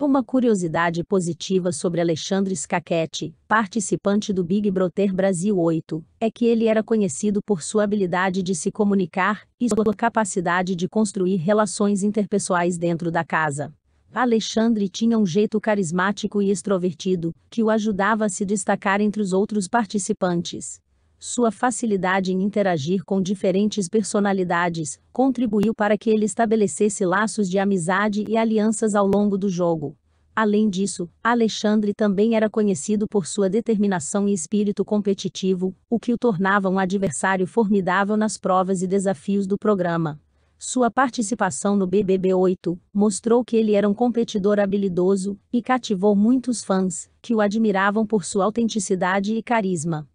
Uma curiosidade positiva sobre Alexandre Scachetti, participante do Big Brother Brasil 8, é que ele era conhecido por sua habilidade de se comunicar e sua capacidade de construir relações interpessoais dentro da casa. Alexandre tinha um jeito carismático e extrovertido, que o ajudava a se destacar entre os outros participantes. Sua facilidade em interagir com diferentes personalidades contribuiu para que ele estabelecesse laços de amizade e alianças ao longo do jogo. Além disso, Alexandre também era conhecido por sua determinação e espírito competitivo, o que o tornava um adversário formidável nas provas e desafios do programa. Sua participação no BBB 8 mostrou que ele era um competidor habilidoso e cativou muitos fãs, que o admiravam por sua autenticidade e carisma.